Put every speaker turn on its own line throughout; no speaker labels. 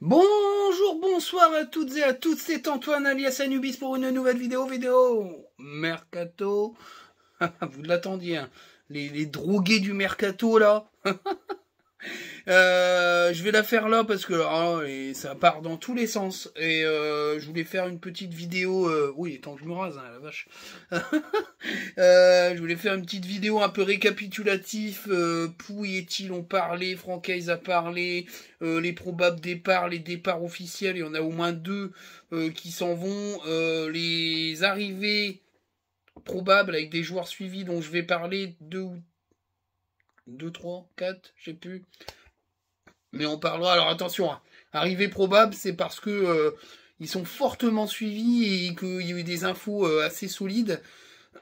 Bonjour, bonsoir à toutes et à tous, c'est Antoine alias Anubis pour une nouvelle vidéo, vidéo Mercato. Vous l'attendiez, hein les, les drogués du Mercato là Euh, je vais la faire là parce que ah, ça part dans tous les sens. Et euh, je voulais faire une petite vidéo. Euh, oui, il est temps que je me rase, hein, la vache. je voulais faire une petite vidéo un peu récapitulatif. Pouille et-il ont parlé, Francaise a parlé, les probables départs, les départs officiels, il y en a au moins deux qui s'en vont. les arrivées probables avec des joueurs suivis dont je vais parler deux ou 2, 3, 4, je sais plus. Mais on parlera, alors attention, hein, probable, c'est parce que euh, ils sont fortement suivis et qu'il y a eu des infos euh, assez solides.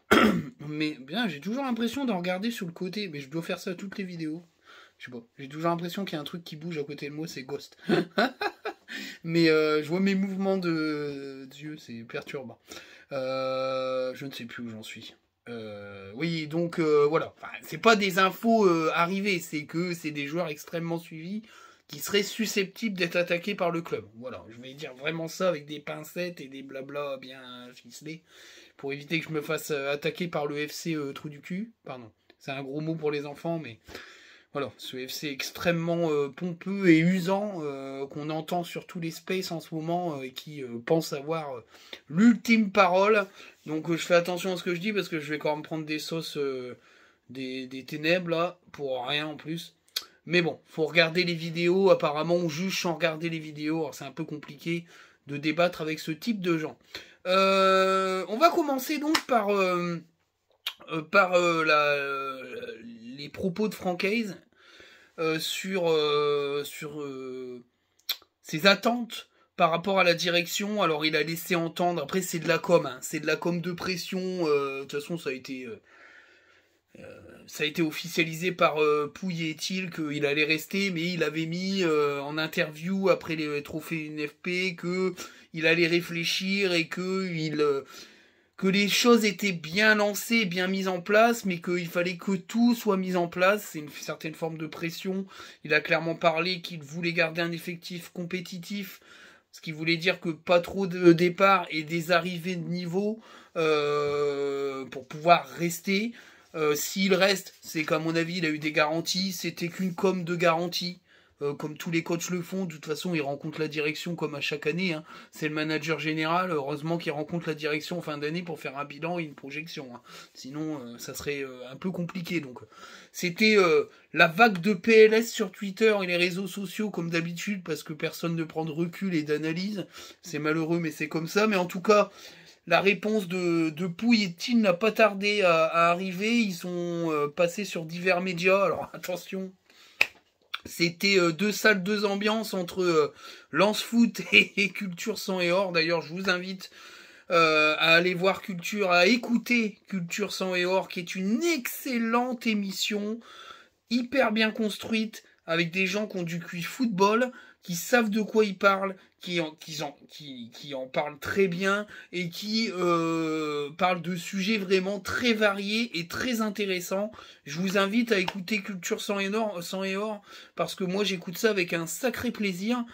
mais bien, j'ai toujours l'impression d'en regarder sur le côté, mais je dois faire ça à toutes les vidéos. Je sais pas, j'ai toujours l'impression qu'il y a un truc qui bouge à côté de moi, c'est Ghost. mais euh, je vois mes mouvements de yeux, c'est perturbant. je ne sais plus où j'en suis. Euh, oui, donc euh, voilà. c'est pas des infos euh, arrivées, c'est que c'est des joueurs extrêmement suivis qui seraient susceptibles d'être attaqués par le club. Voilà, je vais dire vraiment ça avec des pincettes et des blabla bien ficelés pour éviter que je me fasse attaquer par le FC trou du cul. Pardon, c'est un gros mot pour les enfants, mais voilà, ce FC extrêmement pompeux et usant qu'on entend sur tous les spaces en ce moment et qui pense avoir l'ultime parole donc euh, je fais attention à ce que je dis parce que je vais quand même prendre des sauces euh, des, ténèbres là, pour rien en plus. Mais bon, faut regarder les vidéos, apparemment on juge sans regarder les vidéos, alors c'est un peu compliqué de débattre avec ce type de gens. Euh, on va commencer donc par, par la, les propos de Franck sur, sur ses attentes par rapport à la direction, alors il a laissé entendre, après c'est de la com, hein. c'est de la com de pression, euh, de toute façon ça a été... Euh, euh, ça a été officialisé par Pouille et il qu'il allait rester, mais il avait mis en interview après les trophées NFP que il allait réfléchir et que il que les choses étaient bien lancées, bien mises en place, mais qu'il fallait que tout soit mis en place. C'est une certaine forme de pression. Il a clairement parlé qu'il voulait garder un effectif compétitif ce qui voulait dire que pas trop de départs et des arrivées de niveau euh, pour pouvoir rester. Euh, s'il reste, c'est qu'à mon avis, il a eu des garanties, c'était qu'une com de garantie. Euh, comme tous les coachs le font. De toute façon, ils rencontrent la direction comme à chaque année. Hein. C'est le manager général. Heureusement qu'il rencontre la direction en fin d'année pour faire un bilan et une projection. Hein. Sinon, euh, ça serait euh, un peu compliqué. Donc, c'était la vague de PLS sur Twitter et les réseaux sociaux comme d'habitude parce que personne ne prend de recul et d'analyse. C'est malheureux, mais c'est comme ça. Mais en tout cas la réponse de, de Pouille et n'a pas tardé à, arriver. Ils sont passés sur divers médias. Alors attention, c'était euh, deux salles, deux ambiances entre euh, Lance Foot et, Culture sans et or. D'ailleurs, je vous invite euh, à aller voir Culture, à écouter Culture sans et Or, qui est une excellente émission, hyper bien construite, avec des gens qui ont du cuit football, qui savent de quoi ils parlent, qui en, parlent très bien et qui euh, parlent de sujets vraiment très variés et très intéressants. Je vous invite à écouter Culture sans et, or, sans parce que moi j'écoute ça avec un sacré plaisir.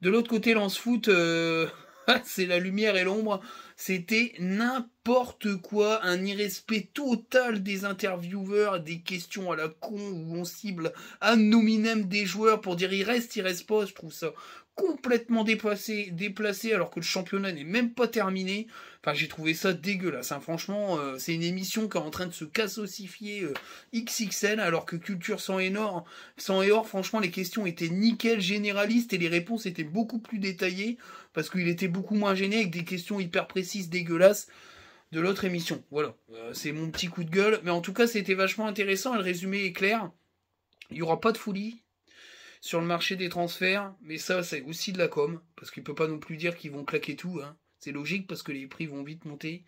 De l'autre côté, Lance Foot. Euh, c'est la lumière et l'ombre. C'était n'importe quoi, un irrespect total des intervieweurs, des questions à la con où on cible un nominem des joueurs pour dire il reste, il reste pas. Je trouve ça complètement déplacé, déplacé alors que le championnat n'est même pas terminé. Enfin, j'ai trouvé ça dégueulasse. Hein. Franchement, euh, c'est une émission qui est en train de se cassocifier xxn euh, XXL alors que Culture sans énorme, sans franchement, les questions étaient nickel généralistes et les réponses étaient beaucoup plus détaillées parce qu'il était beaucoup moins gêné avec des questions hyper précises dégueulasses de l'autre émission. Voilà, euh, c'est mon petit coup de gueule. Mais en tout cas, c'était vachement intéressant et le résumé est clair. Il n'y aura pas de folie, sur le marché des transferts, mais ça c'est aussi de la com, parce qu'il ne peut pas non plus dire qu'ils vont claquer tout. Hein. C'est logique parce que les prix vont vite monter.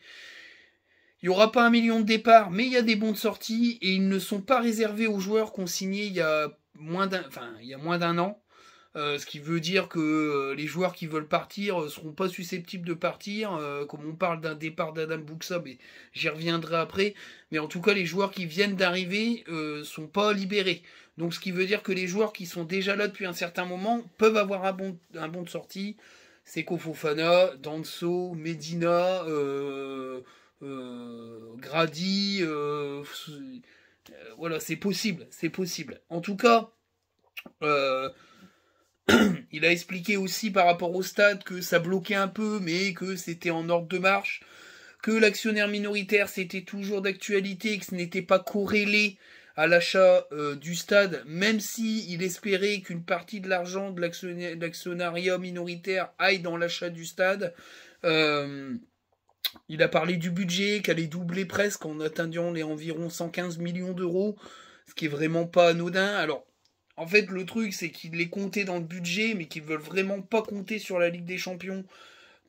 Il n'y aura pas un million de départs, mais il y a des bons de sortie et ils ne sont pas réservés aux joueurs qu'on signait il y a moins d'un, enfin, il y a moins d'un an. Euh, ce qui veut dire que euh, les joueurs qui veulent partir ne euh, seront pas susceptibles de partir. comme on parle d'un départ d'Adam Buxa, mais j'y reviendrai après. Mais en tout cas, les joueurs qui viennent d'arriver sont pas libérés. Donc ce qui veut dire que les joueurs qui sont déjà là depuis un certain moment peuvent avoir un bon, un bon de sortie. C'est Kofofana, Danso, Medina, euh, euh, Grady. Euh, voilà, c'est possible, c'est possible. En tout cas, il a expliqué aussi par rapport au stade que ça bloquait un peu, mais que c'était en ordre de marche, que l'actionnaire minoritaire c'était toujours d'actualité, que ce n'était pas corrélé à l'achat euh, du stade, même si espérait qu'une partie de l'argent de l'actionnariat minoritaire aille dans l'achat du stade. Euh, il a parlé du budget allait doubler presque en atteignant les environ 115 millions d'euros, ce qui est vraiment pas anodin. Alors, en fait, le truc, c'est qu'il les comptait dans le budget, mais qu'ils veulent vraiment pas compter sur la Ligue des Champions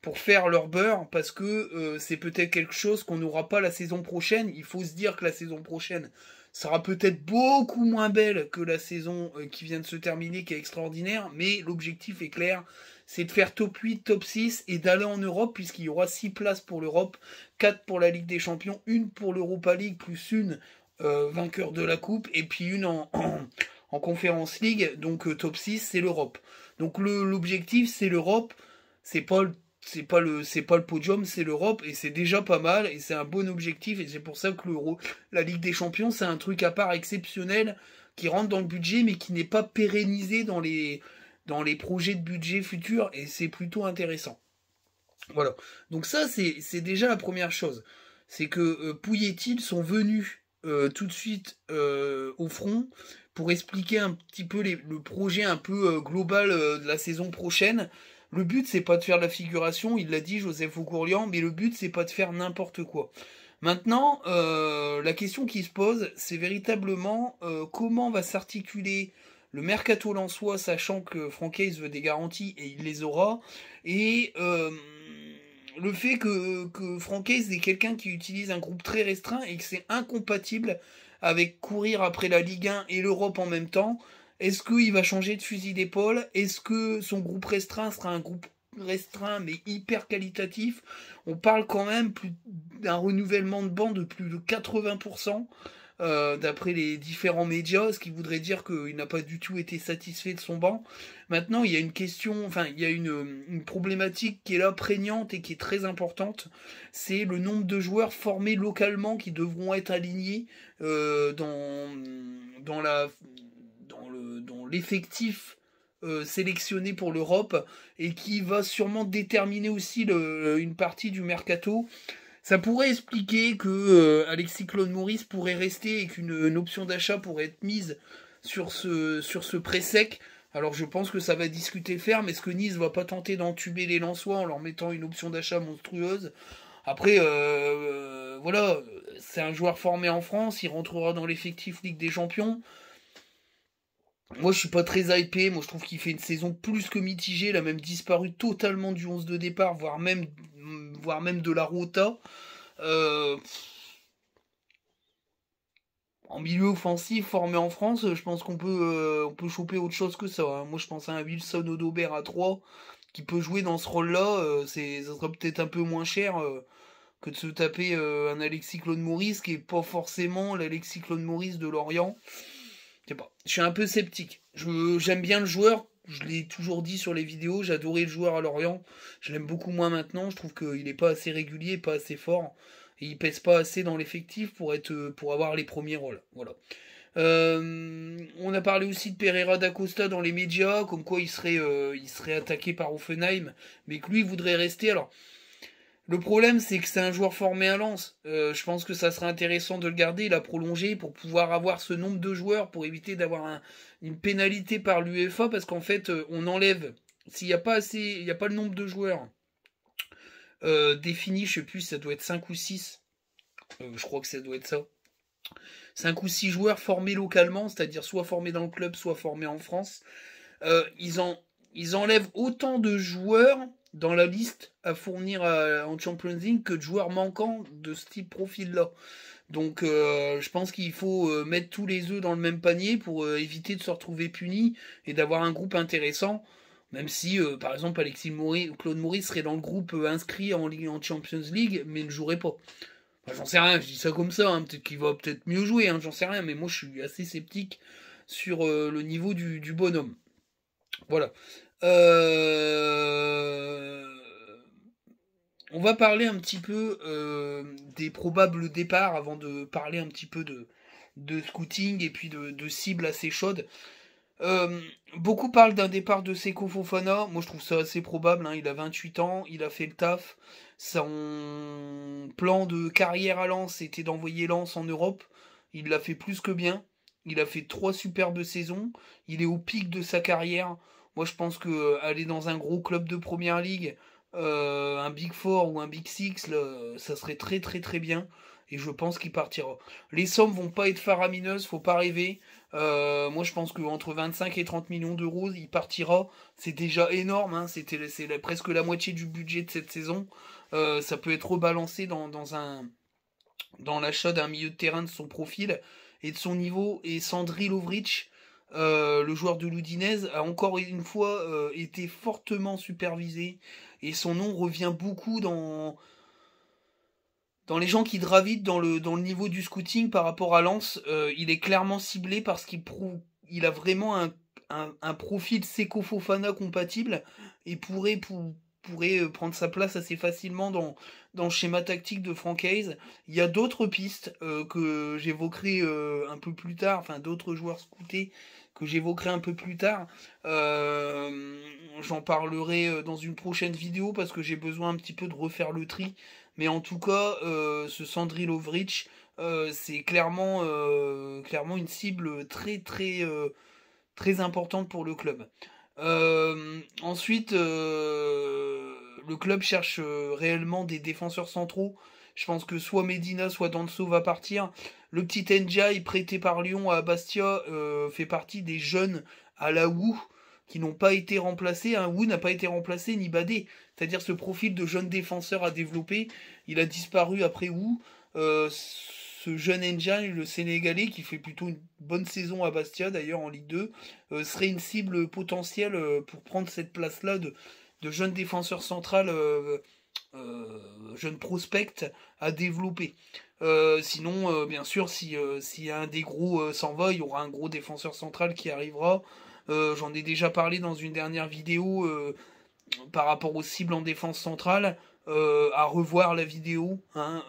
pour faire leur beurre parce que euh, c'est peut-être quelque chose qu'on n'aura pas la saison prochaine. Il faut se dire que la saison prochaine, sera peut-être beaucoup moins belle que la saison euh, qui vient de se terminer, qui est extraordinaire, mais l'objectif est clair, c'est de faire top 8, top 6 et d'aller en Europe, puisqu'il y aura 6 places pour l'Europe, 4 pour la Ligue des Champions, une pour l'Europa League, plus une euh, vainqueur de la Coupe, et puis une en, en, Conférence League, donc euh, top 6, c'est l'Europe. Donc l'objectif, c'est l'Europe, c'est pas le c'est pas le c'est pas le podium, c'est l'Europe et c'est déjà pas mal et c'est un bon objectif et c'est pour ça que l'Euro, la Ligue des Champions, c'est un truc à part exceptionnel qui rentre dans le budget mais qui n'est pas pérennisé dans les dans les projets de budget futurs et c'est plutôt intéressant. Voilà. Donc ça c'est déjà la première chose, c'est que Pouilletil euh, pouillet sont venus euh, tout de suite euh, au front pour expliquer un petit peu le projet un peu global de la saison prochaine le but, c'est pas de faire la figuration, il l'a dit Joseph Aucourlian, mais le but, c'est pas de faire n'importe quoi. Maintenant, euh, la question qui se pose, c'est véritablement euh, comment va s'articuler le mercato soi, sachant que Franck Hayes veut des garanties et il les aura, et euh, le fait que, que Franck Hayes est quelqu'un qui utilise un groupe très restreint et que c'est incompatible avec courir après la Ligue 1 et l'Europe en même temps. Est-ce qu'il va changer de fusil d'épaule Est-ce que son groupe restreint sera un groupe restreint mais hyper qualitatif On parle quand même d'un renouvellement de banc de plus de 80%. Euh, d'après les différents médias, ce qui voudrait dire qu'il n'a pas du tout été satisfait de son banc. Maintenant, il y a une question, enfin, il y a une, problématique qui est là prégnante et qui est très importante, c'est le nombre de joueurs formés localement qui devront être alignés euh, dans, dans la euh, dans l'effectif euh, sélectionné pour l'Europe et qui va sûrement déterminer aussi une partie du mercato. Ça pourrait expliquer que euh, Alexis Claude Maurice pourrait rester et qu'une option d'achat pourrait être mise sur ce, sur ce pré sec. Alors je pense que ça va discuter ferme. Est-ce que Nice va pas tenter d'entuber les Lensois en leur mettant une option d'achat monstrueuse Après, voilà, c'est un joueur formé en France, il rentrera dans l'effectif Ligue des Champions. Moi, je suis pas très hypé. Moi, je trouve qu'il fait une saison plus que mitigée. Il a même disparu totalement du 11 de départ, voire même, voire même de la rota. Euh, en milieu offensif formé en France, je pense qu'on peut, euh, on peut choper autre chose que ça. Hein. Moi, je pense à un Wilson Odobert à 3 qui peut jouer dans ce rôle-là. Euh, c'est, ça sera peut-être un peu moins cher que de se taper un Alexis Claude Maurice qui est pas forcément l'Alexis Claude Maurice de Lorient je suis un peu sceptique. J'aime bien le joueur, je l'ai toujours dit sur les vidéos, j'adorais le joueur à Lorient, je l'aime beaucoup moins maintenant, je trouve qu'il n'est pas assez régulier, pas assez fort, et il pèse pas assez dans l'effectif pour, être, pour avoir les premiers rôles. Voilà. Euh, on a parlé aussi de Pereira d'Acosta dans les médias, comme quoi il serait, euh, il serait attaqué par Offenheim, mais que lui il voudrait rester. Alors, le problème, c'est que c'est un joueur formé à Lens. Euh, je pense que ça serait intéressant de le garder, la prolonger pour pouvoir avoir ce nombre de joueurs pour éviter d'avoir une pénalité par l'UEFA parce qu'en fait, euh, on enlève s'il n'y a pas assez, il n'y a pas le nombre de joueurs euh, définis, je sais plus, ça doit être 5 ou 6. je crois que ça doit être ça. 5 ou 6 joueurs formés localement, c'est-à-dire soit formés dans le club, soit formés en France. ils enlèvent autant de joueurs dans la liste à fournir euh, en Champions League que de joueurs manquants de ce type profil-là. Donc euh, je pense qu'il faut euh, mettre tous les œufs dans le même panier pour éviter de se retrouver puni et d'avoir un groupe intéressant. Même si, par exemple, Alexis Claude Maurice serait dans le groupe inscrit en, Champions League, mais ne jouerait pas. j'en sais rien, je dis ça comme ça, hein, peut-être qu'il va peut-être mieux jouer, hein, j'en sais rien, mais moi je suis assez sceptique sur le niveau du bonhomme. Voilà. Euh, on va parler un petit peu euh, des probables départs avant de parler un petit peu de, de scouting et puis de, de cibles assez chaudes. Euh, beaucoup parlent d'un départ de Seko Fofana. Moi, je trouve ça assez probable. Hein. Il a 28 ans, il a fait le taf. Son plan de carrière à Lens était d'envoyer Lens en Europe. Il l'a fait plus que bien. Il a fait trois superbes saisons. Il est au pic de sa carrière. Moi, je pense que euh, aller dans un gros club de première ligue, euh, un Big Four ou un Big Six, ça serait très très très bien. Et je pense qu'il partira. Les sommes vont pas être faramineuses, faut pas rêver. Euh, moi, je pense qu'entre 25 et 30 millions d'euros, il partira. C'est déjà énorme, hein. c'est presque la moitié du budget de cette saison. ça peut être rebalancé dans, dans dans l'achat d'un milieu de terrain de son profil et de son niveau. Et Sandri Lovric, euh, le joueur de l'Oudinez, a encore une fois euh, été fortement supervisé. Et son nom revient beaucoup dans, dans les gens qui gravitent dans le, dans le niveau du scouting par rapport à Lance, euh, il est clairement ciblé parce qu'il il a vraiment un, un, profil Seco Fofana compatible et pourrait, pourrait prendre sa place assez facilement dans, dans le schéma tactique de Frank Hayes. Il y a d'autres pistes que j'évoquerai un peu plus tard, enfin d'autres joueurs scoutés que j'évoquerai un peu plus tard. Euh, j'en parlerai euh, dans une prochaine vidéo parce que j'ai besoin un petit peu de refaire le tri. Mais en tout cas, euh, ce Sandrill Lovrich, c'est clairement, clairement une cible très très très importante pour le club. ensuite, le club cherche réellement des défenseurs centraux je pense que soit Medina, soit Danso va partir. Le petit Njai prêté par Lyon à Bastia euh, fait partie des jeunes à la Wu qui n'ont pas été remplacés. Un ou n'a pas été remplacé ni badé. C'est-à-dire ce profil de jeune défenseur à développer. Il a disparu après Wu. Euh, ce jeune Njai, le Sénégalais, qui fait plutôt une bonne saison à Bastia d'ailleurs en Ligue 2, euh, serait une cible potentielle pour prendre cette place-là de jeune défenseur central euh, jeunes prospect à développer. Euh, sinon, euh, bien sûr, si, un des gros s'en va, il y aura un gros défenseur central qui arrivera. J'en ai déjà parlé dans une dernière vidéo par rapport aux cibles en défense centrale. à revoir la vidéo, hein,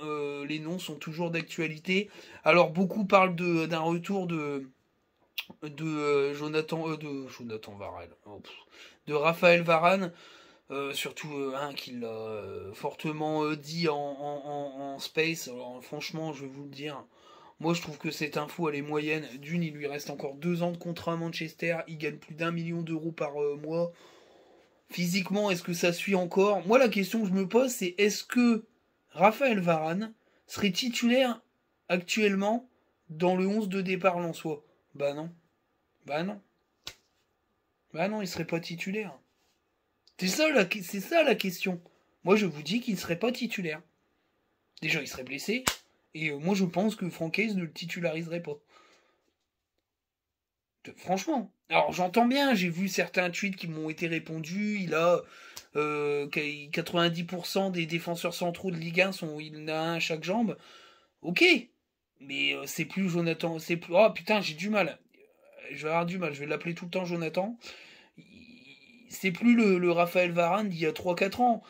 les noms sont toujours d'actualité. Alors beaucoup parlent d'un retour de, de Jonathan, de Jonathan Varel, oh, de Raphaël Varane. Euh, surtout euh, un qui l'a euh, fortement dit en, en, space. Alors, franchement, je vais vous le dire. Moi, je trouve que cette info, elle est moyenne. D'une, il lui reste encore deux ans de contrat à Manchester. Il gagne plus d'un million d'euros par mois. Physiquement, est-ce que ça suit encore Moi, la question que je me pose, c'est est-ce que Raphaël Varane serait titulaire actuellement dans le 11 de départ l'an soi Bah non. Bah non. Bah non, il serait pas titulaire. C'est ça, la, c'est ça la question. Moi, je vous dis qu'il ne serait pas titulaire. Déjà, il serait blessé. Et euh, moi, je pense que Hayes ne le titulariserait pas. franchement. Alors, j'entends bien, j'ai vu certains tweets qui m'ont été répondus. Il a 90% euh, des défenseurs centraux de Ligue 1 sont, il en a un à chaque jambe. Ok. Mais euh, c'est plus Jonathan. C'est plus. Oh putain, j'ai du mal. Je vais avoir du mal. Je vais l'appeler tout le temps Jonathan c'est plus le, Raphaël Varane d'il y a 3-4 ans.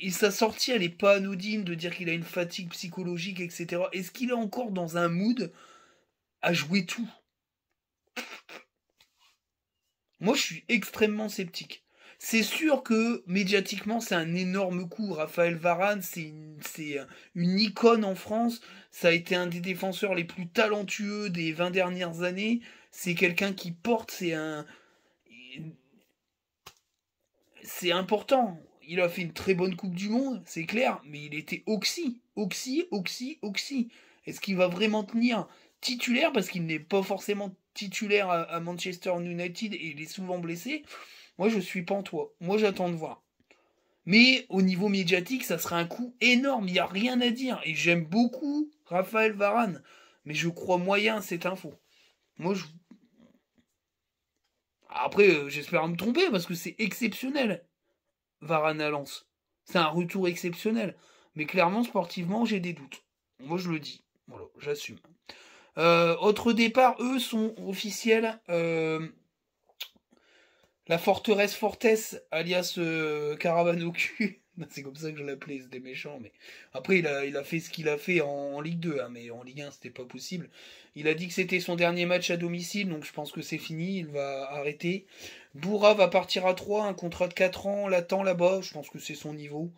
Et, sa sortie, elle n'est pas anodine de dire qu'il a une fatigue psychologique, etc. Est-ce qu'il est encore dans un mood à jouer tout Moi, je suis extrêmement sceptique. C'est sûr que médiatiquement, c'est un énorme coup. Raphaël Varane, c'est une, une, icône en France. Ça a été un des défenseurs les plus talentueux des 20 dernières années. C'est quelqu'un qui porte, c'est un c'est important. Il a fait une très bonne Coupe du Monde, c'est clair, mais il était oxy, oxy, oxy, oxy. Est-ce qu'il va vraiment tenir titulaire parce qu'il n'est pas forcément titulaire à, Manchester United et il est souvent blessé Moi, je suis pas en toi. Moi, j'attends de voir. Mais au niveau médiatique, ça sera un coup énorme. Il n'y a rien à dire. Et j'aime beaucoup Raphaël Varane. Mais je crois moyen c'est cette info. Moi, je, après, euh, j'espère me tromper parce que c'est exceptionnel, Varane à Lens. C'est un retour exceptionnel. Mais clairement, sportivement, j'ai des doutes. Moi, je le dis. Voilà, j'assume. Euh, autre départ, eux sont officiels. Euh, la forteresse Fortes, alias Caravane au cul. c'est comme ça que je l'appelais, c'était méchant. Mais après, il a, fait ce qu'il a fait en, Ligue 2, hein, mais en Ligue 1, c'était pas possible. Il a dit que c'était son dernier match à domicile, donc je pense que c'est fini, il va arrêter. Bourra va partir à 3, un contrat de 4 ans, l'attend là-bas, je pense que c'est son niveau.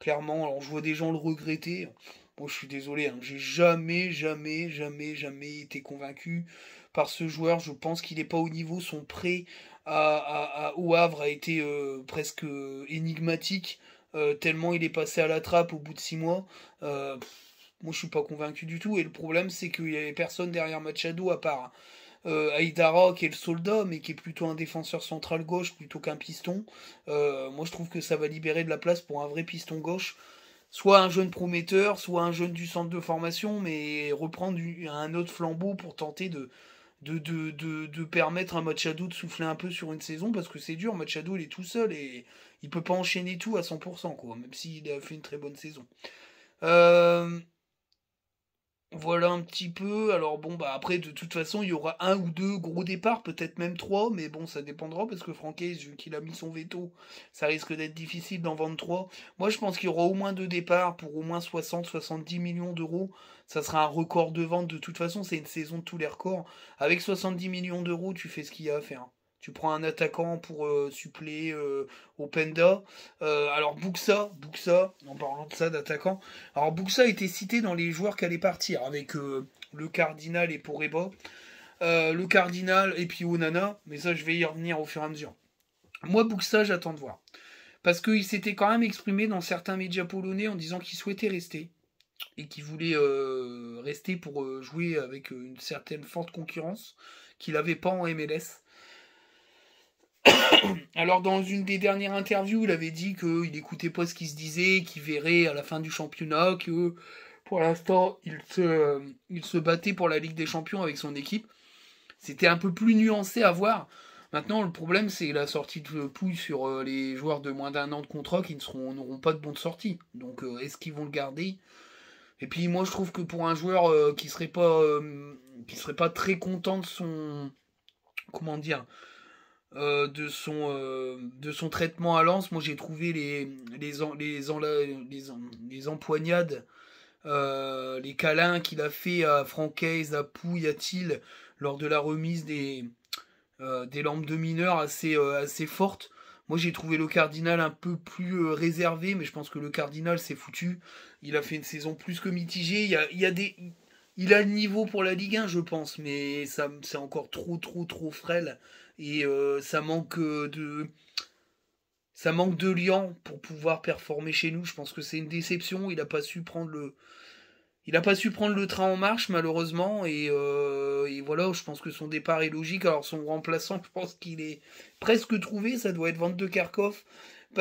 Clairement, alors je vois des gens le regretter. Bon, je suis désolé, hein, j'ai jamais, jamais, jamais, jamais été convaincu par ce joueur. Je pense qu'il n'est pas au niveau. Son prêt à, à, au Havre a été euh, presque euh, énigmatique. Euh, tellement il est passé à la trappe au bout de six mois. Euh, moi, je suis pas convaincu du tout. Et le problème, c'est qu'il y avait personne derrière Machado à part euh, qui est le soldat, mais qui est plutôt un défenseur central gauche plutôt qu'un piston. Euh, moi, je trouve que ça va libérer de la place pour un vrai piston gauche. Soit un jeune prometteur, soit un jeune du centre de formation, mais reprendre un autre flambeau pour tenter de, de, de, de permettre à Machado de souffler un peu sur une saison, parce que c'est dur, Machado il est tout seul, et il peut pas enchaîner tout à 100%, quoi, même s'il a fait une très bonne saison. Euh, voilà un petit peu. Alors bon, bah après, de toute façon, il y aura un ou deux gros départs, peut-être même trois, mais bon, ça dépendra parce que Franquet, vu qu'il a mis son veto, ça risque d'être difficile d'en vendre trois. Moi, je pense qu'il y aura au moins deux départs pour au moins 60-70 millions d'euros. Ça sera un record de vente de toute façon, c'est une saison de tous les records. Avec 70 millions d'euros, tu fais ce qu'il y a à faire. Tu prends un attaquant pour euh, suppléer au euh, Openda. Euh, alors Buxa, Buxa, en parlant de ça d'attaquant. Alors Buxa était cité dans les joueurs qui allaient partir hein, avec le Cardinal et Poreba. le Cardinal et puis Onana. Mais ça, je vais y revenir au fur et à mesure. Moi, Buxa, j'attends de voir. Parce qu'il s'était quand même exprimé dans certains médias polonais en disant qu'il souhaitait rester et qu'il voulait rester pour jouer avec une certaine forte concurrence qu'il n'avait pas en MLS. Alors dans une des dernières interviews, il avait dit qu'il n'écoutait pas ce qui se disait, qu'il verrait à la fin du championnat, que pour l'instant il se, battait pour la Ligue des Champions avec son équipe. C'était un peu plus nuancé à voir. Maintenant, le problème, c'est la sortie de Pouille sur euh, les joueurs de moins d'un an de contrat qui n'auront pas de bon de sortie. Donc, euh, est-ce qu'ils vont le garder Et puis, moi, je trouve que pour un joueur euh, qui serait pas, qui serait pas très content de son, comment dire, euh, de, son, euh, de son traitement à Lance moi j'ai trouvé les, les, les, les, empoignades, euh, les câlins qu'il a fait à Francaise, à Pouille, lors de la remise des, des lampes de mineurs assez, assez fortes. Moi j'ai trouvé le cardinal un peu plus réservé, mais je pense que le cardinal s'est foutu. Il a fait une saison plus que mitigée. Il a, a des il a le niveau pour la Ligue 1, je pense, mais ça, c'est encore trop, trop, trop frêle et euh, ça manque euh, de ça manque de liant pour pouvoir performer chez nous. Je pense que c'est une déception. Il n'a pas su prendre le il n'a pas su prendre le train en marche malheureusement euh, et, voilà je pense que son départ est logique alors son remplaçant je pense qu'il est presque trouvé ça doit être de Karkov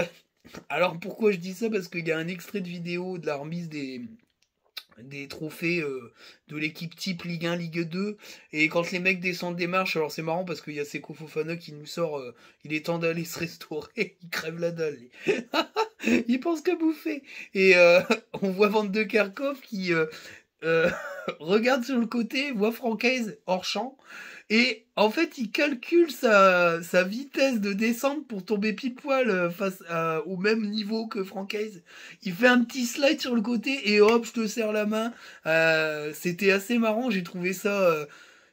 alors pourquoi je dis ça parce qu'il y a un extrait de vidéo de la remise des des trophées euh, de l'équipe type Ligue 1, Ligue 2. Et quand les mecs descendent des marches, alors c'est marrant parce qu'il y a ces Fofana qui nous sort euh, il est temps d'aller se restaurer, il crève la dalle. il pense qu'à bouffer. Et euh, on voit Van de Kerkhoff qui regarde sur le côté, voit Francaise hors champ. Et en fait, il calcule sa, vitesse de descente pour tomber pile poil euh, face au même niveau que Frank Hayes. Il fait un petit slide sur le côté et hop, je te serre la main. Euh, c'était assez marrant, j'ai trouvé ça. Euh,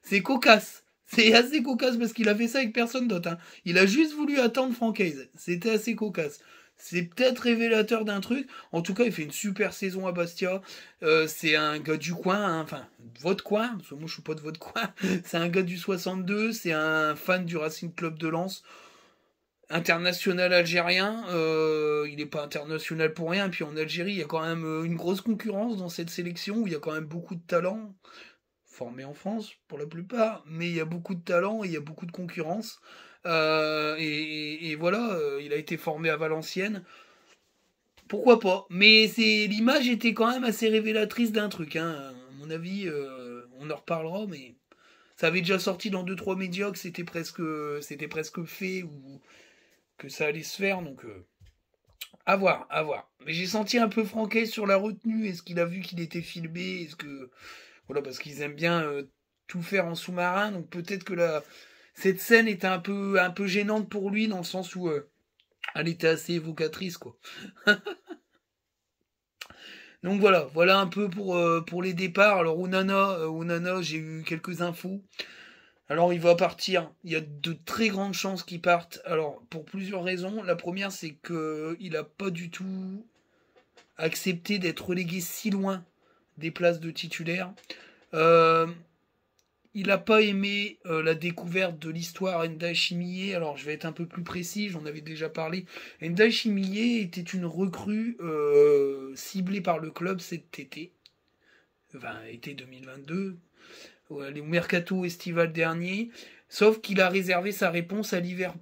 c'est cocasse. C'est assez cocasse parce qu'il a fait ça avec personne d'autre. Hein. Il a juste voulu attendre Frank Hayes. C'était assez cocasse c'est peut-être révélateur d'un truc. En tout cas, il fait une super saison à Bastia. Euh, c'est un gars du coin, hein. enfin, votre coin, parce que moi je suis pas de votre coin. C'est un gars du 62, c'est un fan du Racing Club de Lens. International algérien, euh, il n'est pas international pour rien. puis en Algérie, il y a quand même euh, une grosse concurrence dans cette sélection où il y a quand même beaucoup de talents, formés en France pour la plupart, mais il y a beaucoup de talents et il y a beaucoup de concurrence. Euh, et, voilà, euh, il a été formé à Valenciennes. Pourquoi pas Mais l'image était quand même assez révélatrice d'un truc. Hein. À mon avis, euh, on en reparlera, mais ça avait déjà sorti dans 2-3 médias que c'était presque, c'était presque fait ou que ça allait se faire. Donc, à voir, à voir. Mais j'ai senti un peu Franquet sur la retenue. Est-ce qu'il a vu qu'il était filmé Est-ce que. Voilà, parce qu'ils aiment bien tout faire en sous-marin. Donc, peut-être que la cette scène était un peu, un peu gênante pour lui dans le sens où euh, elle était assez évocatrice, quoi. Donc voilà, voilà un peu pour, euh, pour les départs. Alors euh, Onana, j'ai eu quelques infos. Alors il va partir. Il y a de très grandes chances qu'il parte. Alors pour plusieurs raisons. La première c'est qu'il n'a pas du tout accepté d'être relégué si loin des places de titulaire. Euh, il n'a pas aimé euh, la découverte de l'histoire Enda Alors je vais être un peu plus précis, j'en avais déjà parlé. Enda était une recrue euh, ciblée par le club cet été, enfin été 2022, les mercato estival dernier. Sauf qu'il a réservé sa réponse à l'hiver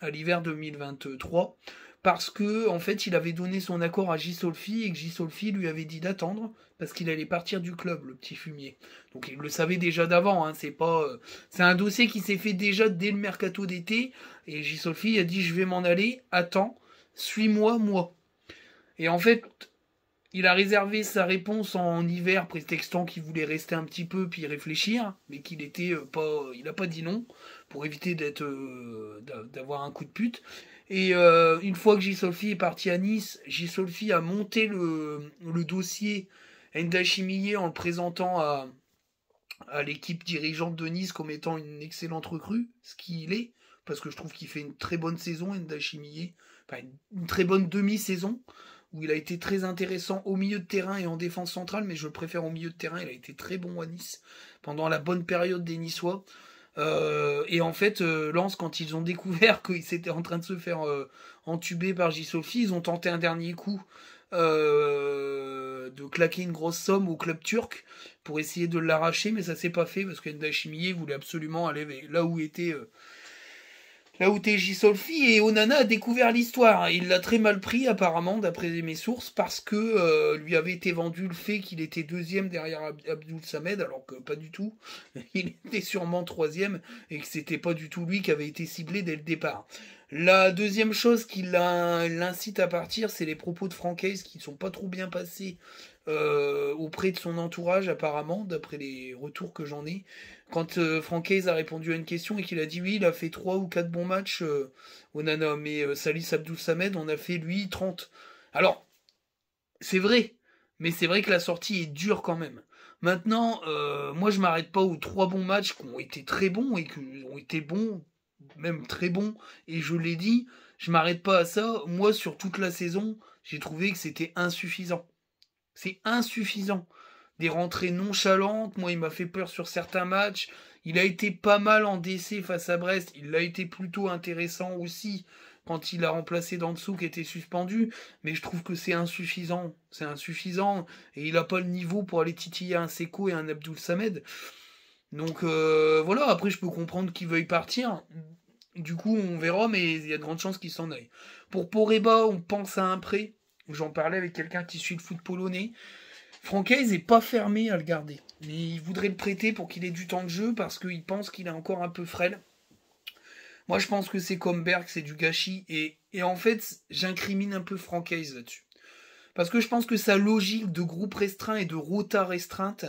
à l'hiver 2023 parce que en fait, il avait donné son accord à Gisolfi et que Gisolfi lui avait dit d'attendre parce qu'il allait partir du club, le petit fumier. Donc il le savait déjà d'avant. Hein, c'est pas, euh, c'est un dossier qui s'est fait déjà dès le mercato d'été et Gisolfi a dit je vais m'en aller, attends, suis-moi, moi. Et en fait, il a réservé sa réponse en hiver, prétextant qu'il voulait rester un petit peu puis réfléchir, mais qu'il était euh, pas, il a pas dit non pour éviter d'être, euh, d'avoir un coup de pute. Et euh, une fois que Gisolfi est parti à Nice, Gisolfi a monté le, dossier Endachimillé en le présentant à, l'équipe dirigeante de Nice comme étant une excellente recrue, ce qu'il est, parce que je trouve qu'il fait une très bonne saison, Endachimillé, enfin une très bonne demi-saison, où il a été très intéressant au milieu de terrain et en défense centrale, mais je le préfère au milieu de terrain, il a été très bon à Nice pendant la bonne période des Niçois. Euh, et en fait, euh, Lance, quand ils ont découvert qu'ils étaient en train de se faire euh, entuber par J-Sophie, ils ont tenté un dernier coup de claquer une grosse somme au club turc pour essayer de l'arracher, mais ça s'est pas fait parce que voulait absolument aller là où était Là où TJ Solfi et Onana a découvert l'histoire. Il l'a très mal pris apparemment d'après mes sources parce que euh, lui avait été vendu le fait qu'il était deuxième derrière Abdul Samed alors que pas du tout. Il était sûrement troisième et que c'était pas du tout lui qui avait été ciblé dès le départ. La deuxième chose qui l'incite à partir, c'est les propos de Frank Hayes qui ne sont pas trop bien passés euh, auprès de son entourage apparemment, d'après les retours que j'en ai. Quand euh, a répondu à une question et qu'il a dit oui, il a fait 3 ou 4 bons matchs On euh, au Nana, mais euh, Salis Abdou Samed on a fait lui 30. Alors, c'est vrai, mais c'est vrai que la sortie est dure quand même. Maintenant, moi je m'arrête pas aux 3 bons matchs qui ont été très bons et qui ont été bons, même très bons, et je l'ai dit, je m'arrête pas à ça. Moi sur toute la saison, j'ai trouvé que c'était insuffisant. C'est insuffisant. Des rentrées nonchalantes, moi il m'a fait peur sur certains matchs. Il a été pas mal en décès face à Brest, il a été plutôt intéressant aussi quand il a remplacé Dantsou qui était suspendu, mais je trouve que c'est insuffisant. C'est insuffisant et il n'a pas le niveau pour aller titiller un Seco et un Abdul Samed. Donc euh, voilà, après je peux comprendre qu'il veuille partir. Du coup, on verra, mais il y a de grandes chances qu'il s'en aille. Pour Poreba, on pense à un prêt. J'en parlais avec quelqu'un qui suit le foot polonais. Francaise n'est pas fermé à le garder. Mais il voudrait le prêter pour qu'il ait du temps de jeu parce qu'il pense qu'il est encore un peu frêle. Moi, je pense que c'est comme Berg, c'est du gâchis. Et, en fait, j'incrimine un peu Francaise là-dessus. Parce que je pense que sa logique de groupe restreint et de rota restreinte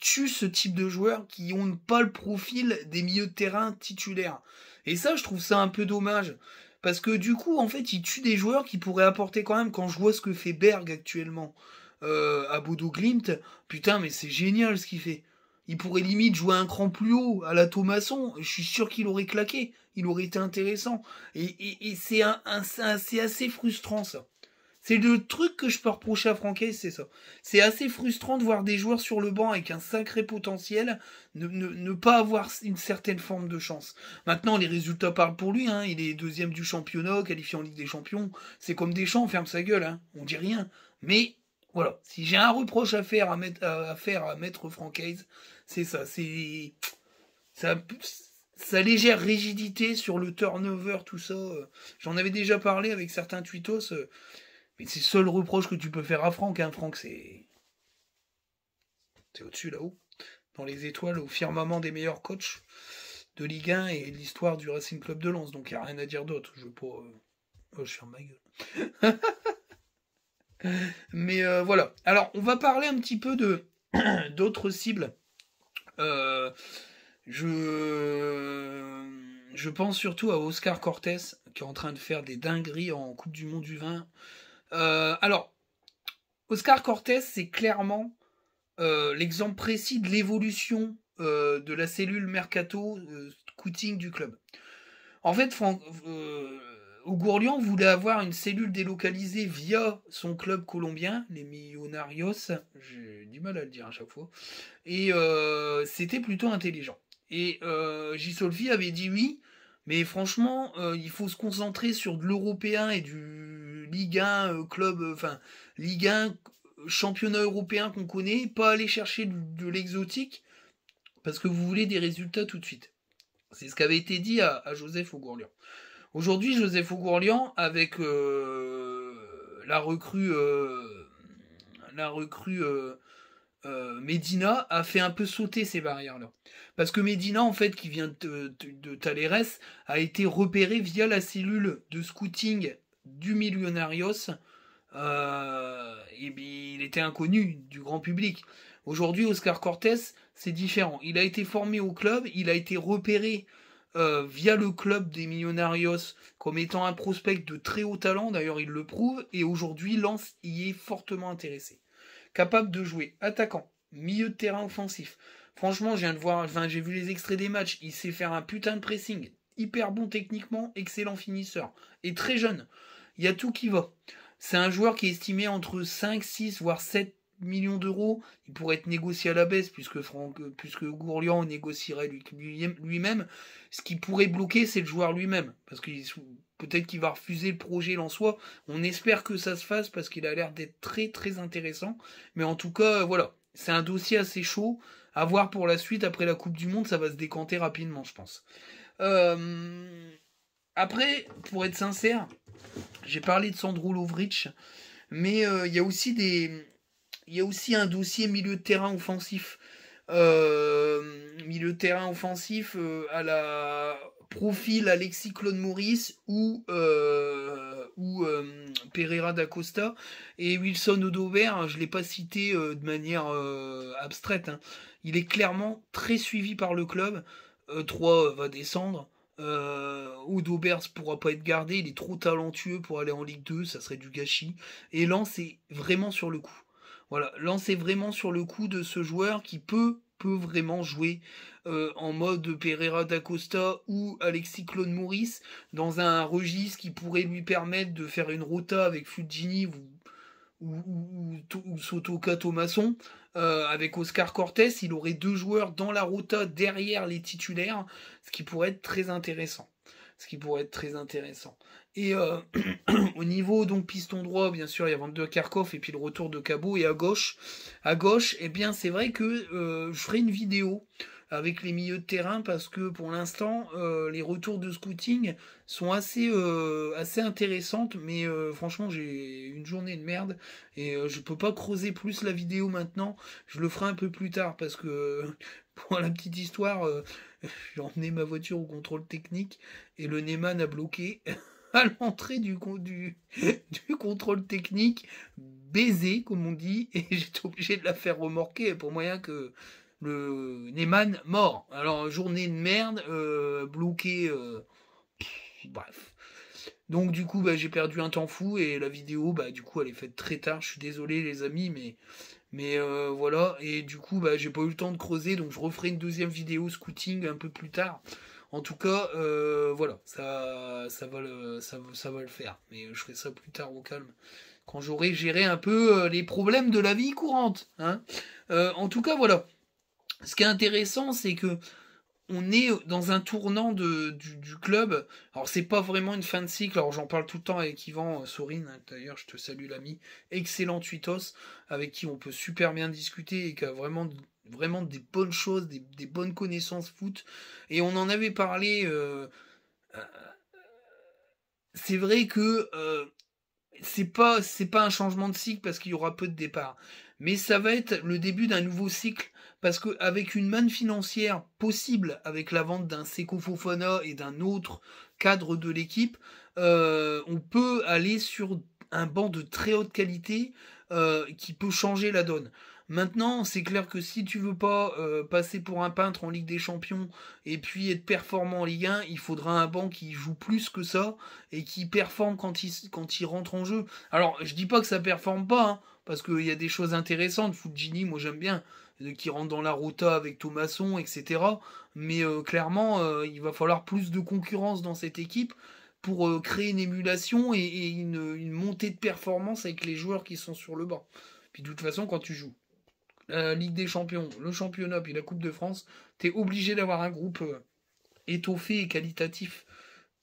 tue ce type de joueurs qui n'ont pas le profil des milieux de terrain titulaires. Et ça, je trouve ça un peu dommage. Parce que du coup, en fait, il tue des joueurs qui pourraient apporter quand même, quand je vois ce que fait Berg actuellement euh, à Bodo Glimt, putain, mais c'est génial ce qu'il fait. Il pourrait limite jouer un cran plus haut à la Thomason. Je suis sûr qu'il aurait claqué. Il aurait été intéressant. Et, c'est un, assez frustrant, ça. C'est le truc que je peux reprocher à Franquet, c'est ça. C'est assez frustrant de voir des joueurs sur le banc avec un sacré potentiel ne, pas avoir une certaine forme de chance. Maintenant, les résultats parlent pour lui. Hein. Il est deuxième du championnat, qualifié en Ligue des Champions. C'est comme Deschamps, on ferme sa gueule. Hein. On dit rien. Mais voilà, si j'ai un reproche à faire à, mettre, à, faire à Maître Francaise, c'est ça. C'est ça sa légère rigidité sur le turnover, tout ça. Euh. J'en avais déjà parlé avec certains tweetos. Euh. Mais c'est le seul reproche que tu peux faire à Franck. Hein. Franck, c'est. C'est au-dessus là-haut. Dans les étoiles, au firmament des meilleurs coachs de Ligue 1 et l'histoire du Racing Club de Lens. Donc il n'y a rien à dire d'autre. Je euh, oh, ferme ma gueule. Mais euh, voilà. Alors, on va parler un petit peu de d'autres cibles. Euh, je... je pense surtout à Oscar Cortés qui est en train de faire des dingueries en Coupe du Monde du Vin. Euh, alors, Oscar Cortés, c'est clairement euh, l'exemple précis de l'évolution euh, de la cellule mercato scouting du club. En fait, Franck, Ougourlian voulait avoir une cellule délocalisée via son club colombien, les Millonarios, j'ai du mal à le dire à chaque fois, et c'était plutôt intelligent. Et Gisolfi avait dit oui, mais franchement, il faut se concentrer sur de l'européen et du Ligue 1, euh, club, euh, enfin, Ligue 1, championnat européen qu'on connaît, pas aller chercher de, l'exotique, parce que vous voulez des résultats tout de suite. C'est ce qu'avait été dit à, Joseph Augourlian. Aujourd'hui, Joseph Augourlian, avec euh, la recrue, la recrue Medina, a fait un peu sauter ces barrières-là. Parce que Medina, en fait, qui vient de, de, a été repéré via la cellule de scouting du millionarios, euh, bien, il était inconnu du grand public. Aujourd'hui, Oscar Cortés, c'est différent. Il a été formé au club, il a été repéré euh, via le club des millionarios comme étant un prospect de très haut talent, d'ailleurs il le prouve, et aujourd'hui Lance y est fortement intéressé. Capable de jouer attaquant, milieu de terrain offensif. Franchement, de voir, j'ai vu les extraits des matchs, il sait faire un putain de pressing, hyper bon techniquement, excellent finisseur, et très jeune. Il y a tout qui va. C'est un joueur qui est estimé entre 5, 6, voire 7 millions d'euros. Il pourrait être négocié à la baisse puisque, Franck, euh, puisque Gourlian négocierait lui-même. Ce qui pourrait bloquer, c'est le joueur lui-même. Parce que peut-être qu'il va refuser le projet en soi. On espère que ça se fasse parce qu'il a l'air d'être très très intéressant. Mais en tout cas, euh, voilà. C'est un dossier assez chaud. À voir pour la suite. Après la Coupe du Monde, ça va se décanter rapidement, je pense. Euh... Après, pour être sincère, j'ai parlé de Sandro Lovrich, mais euh, il y a aussi des. Il aussi un dossier milieu de terrain offensif. Euh, milieu de terrain offensif euh, à la profil Alexis Claude Maurice ou, ou Pereira Costa et Wilson Odobert, je ne l'ai pas cité de manière abstraite. Hein. Il est clairement très suivi par le club. 3 va descendre. Euh, Oudobert pourra pas être gardé, il est trop talentueux pour aller en Ligue 2, ça serait du gâchis. Et Lens est vraiment sur le coup. Voilà, Lens est vraiment sur le coup de ce joueur qui peut peut vraiment jouer euh, en mode Pereira d'Acosta ou Alexis Claude Maurice dans un registre qui pourrait lui permettre de faire une rota avec Fujini ou, ou, ou, ou euh, avec Oscar Cortés, il aurait deux joueurs dans la rota derrière les titulaires, ce qui pourrait être très intéressant. Ce qui pourrait être très intéressant. Et euh, au niveau donc piston droit, bien sûr, il y a 22 Karkov et puis le retour de Cabo, Et à gauche, à gauche, eh bien c'est vrai que euh, je ferai une vidéo avec les milieux de terrain parce que pour l'instant, euh, les retours de scouting sont assez, euh, assez intéressantes. Mais euh, franchement, j'ai une journée de merde et je peux pas creuser plus la vidéo maintenant. Je le ferai un peu plus tard parce que pour la petite histoire, j'ai emmené ma voiture au contrôle technique et le Neyman a bloqué. à l'entrée du, du, du, contrôle technique, baisé, comme on dit, et j'étais obligé de la faire remorquer pour moyen que le Neyman mort. Alors journée de merde, euh, bloqué, euh, bref. Donc du coup bah, j'ai perdu un temps fou et la vidéo bah du coup elle est faite très tard. Je suis désolé les amis mais mais euh, voilà et du coup bah, j'ai pas eu le temps de creuser donc je referai une deuxième vidéo scouting un peu plus tard. En tout cas euh, voilà ça va le faire mais je ferai ça plus tard au calme quand j'aurai géré un peu les problèmes de la vie courante hein. en tout cas voilà ce qui est intéressant, c'est que on est dans un tournant de, du, club. Alors, c'est pas vraiment une fin de cycle. Alors, j'en parle tout le temps avec Yvan euh, Sorine, hein. D'ailleurs, je te salue, l'ami. Excellent tweetos avec qui on peut super bien discuter et qui a vraiment, vraiment des bonnes choses, des, bonnes connaissances foot. Et on en avait parlé. Euh, euh, c'est vrai que c'est pas, pas un changement de cycle parce qu'il y aura peu de départs. Mais ça va être le début d'un nouveau cycle parce qu'avec une manne financière possible avec la vente d'un Sekou Fofana et d'un autre cadre de l'équipe, euh, on peut aller sur un banc de très haute qualité euh, qui peut changer la donne. Maintenant, c'est clair que si tu veux pas euh, passer pour un peintre en Ligue des Champions et puis être performant en Ligue 1, il faudra un banc qui joue plus que ça et qui performe quand il, rentre en jeu. Alors, je dis pas que ça performe pas, hein, parce qu'il y a des choses intéressantes. Fujini, moi j'aime bien, euh, qui rentre dans la rota avec Thomasson, etc. Mais euh, clairement, euh, il va falloir plus de concurrence dans cette équipe pour créer une émulation et, une, montée de performance avec les joueurs qui sont sur le banc. Puis de toute façon, quand tu joues la Ligue des Champions, le championnat, puis la Coupe de France, tu es obligé d'avoir un groupe étoffé et qualitatif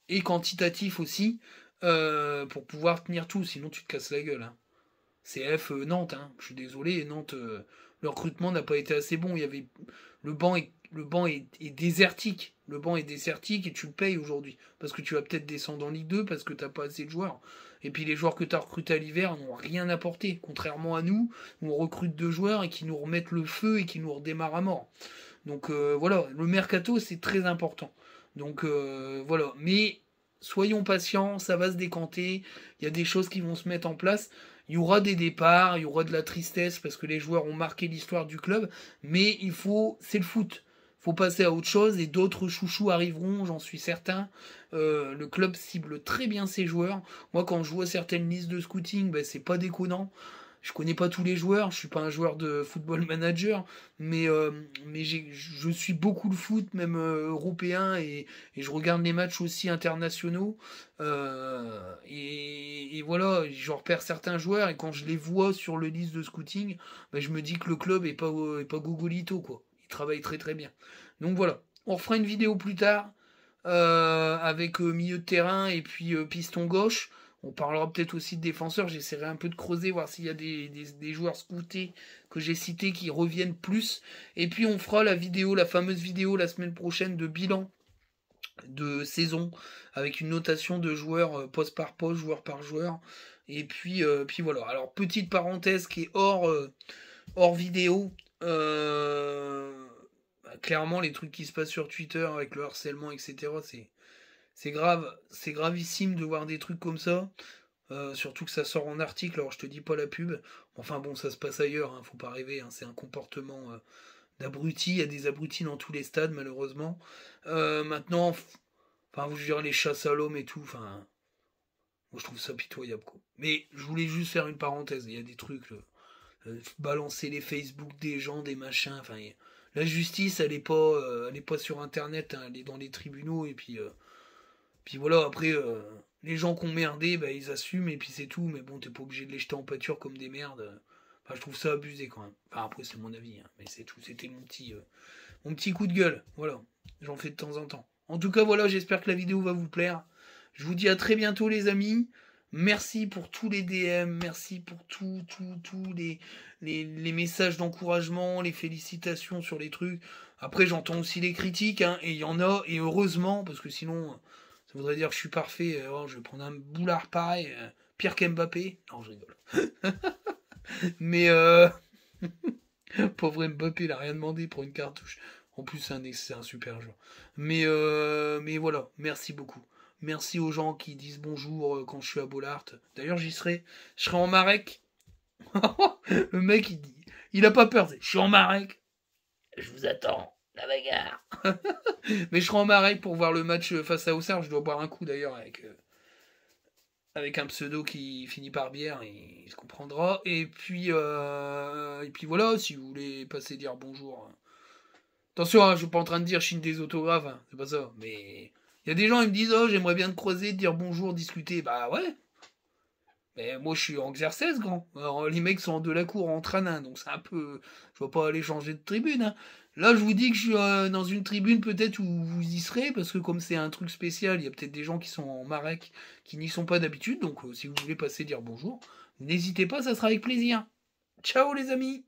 et quantitatif aussi pour pouvoir tenir tout, sinon tu te casses la gueule. Hein. CF euh, Nantes, hein. je suis désolé, Nantes, euh, le recrutement n'a pas été assez bon. Il y avait le banc est, désertique. Le banc est désertique et tu le payes aujourd'hui. Parce que tu vas peut-être descendre en Ligue 2 parce que tu n'as pas assez de joueurs. Et puis les joueurs que tu as recrutés à l'hiver n'ont rien apporté. Contrairement à nous, on recrute deux joueurs et qui nous remettent le feu et qui nous redémarrent à mort. Donc euh, voilà, le mercato c'est très important. Donc voilà, mais soyons patients, ça va se décanter, il y a des choses qui vont se mettre en place. Il y aura des départs, il y aura de la tristesse parce que les joueurs ont marqué l'histoire du club, mais il faut, c'est le foot. Faut passer à autre chose et d'autres chouchous arriveront, j'en suis certain. Euh, le club cible très bien ses joueurs. Moi, quand je vois certaines listes de scouting, ben, c'est pas déconnant je connais pas tous les joueurs, je suis pas un joueur de football manager, mais, euh, mais je suis beaucoup le foot, même euh, européen, et, je regarde les matchs aussi internationaux. Euh, et, voilà, je repère certains joueurs, et quand je les vois sur le liste de scouting, bah, je me dis que le club est pas, est pas gogolito, quoi. Il travaille très très bien. Donc voilà, on refera une vidéo plus tard avec milieu de terrain et puis piston gauche. On parlera peut-être aussi de défenseurs. J'essaierai un peu de creuser, voir s'il y a des, joueurs scoutés que j'ai cités qui reviennent plus. Et puis on fera la vidéo, la fameuse vidéo la semaine prochaine de bilan de saison avec une notation de joueurs euh, poste par poste, joueur par joueur. Et puis, euh, puis voilà. Alors petite parenthèse qui est hors, euh, hors vidéo. Bah, clairement, les trucs qui se passent sur Twitter avec le harcèlement, etc. C'est c'est grave, c'est gravissime de voir des trucs comme ça. Euh, surtout que ça sort en article, alors je te dis pas la pub. Enfin bon, ça se passe ailleurs, hein, faut pas rêver, hein, c'est un comportement euh, d'abrutis. Il y a des abrutis dans tous les stades, malheureusement. Euh, maintenant, enfin, vous dire les chasses à l'homme et tout, enfin, moi je trouve ça pitoyable quoi. Mais je voulais juste faire une parenthèse, il y a des trucs, balancer les Facebook des gens, des machins, enfin, la justice elle est pas, elle pas sur internet, hein, elle est dans les tribunaux et puis. Puis voilà, après, euh, les gens qui ont merdé, bah, ils assument et puis c'est tout. Mais bon, t'es pas obligé de les jeter en pâture comme des merdes. Enfin, je trouve ça abusé quand même. Enfin, après, c'est mon avis, hein, mais c'est tout. C'était mon petit, euh, mon petit coup de gueule. Voilà, j'en fais de temps en temps. En tout cas, voilà, j'espère que la vidéo va vous plaire. Je vous dis à très bientôt, les amis. Merci pour tous les DM, merci pour tous tout, tout, les, les, les messages d'encouragement, les félicitations sur les trucs. Après, j'entends aussi les critiques, hein, et il y en a, et heureusement, parce que sinon, voudrais voudrais dire je suis parfait, euh, oh, je vais prendre un boulard pareil, euh, pierre pire qu'Mbappé. Non, je rigole. Mais euh, pauvre Mbappé, il n'a rien demandé pour une cartouche. En plus, c'est un, un, super joueur. Mais, mais voilà, merci beaucoup. Merci aux gens qui disent bonjour quand je suis à Bollard. D'ailleurs, j'y serai. Je serai en Marek. le mec, il dit. Il a pas peur. Je suis en Marek. Je vous attends la bagarre. Mais je serai en marais pour voir le match euh, face à Auxerre. Je dois boire un coup d'ailleurs avec, euh, avec un pseudo qui finit par bière, il se comprendra. Et puis, euh, et puis voilà, si vous voulez passer dire bonjour. Hein. Attention, hein, je suis pas en train de dire chine des autographes, hein, c'est pas ça. Mais il y a des gens, qui me disent Oh, j'aimerais bien te croiser, te dire bonjour, discuter. Bah ouais. Mais moi, je suis en exercice, grand. Alors, les mecs sont de la cour en train, donc c'est un peu. Je ne vais pas aller changer de tribune. Hein. Là, je vous dis que je suis euh, dans une tribune peut-être où vous y serez, parce que comme c'est un truc spécial, il y a peut-être des gens qui sont en Marek qui n'y sont pas d'habitude. Donc, euh, si vous voulez passer dire bonjour, n'hésitez pas, ça sera avec plaisir. Ciao les amis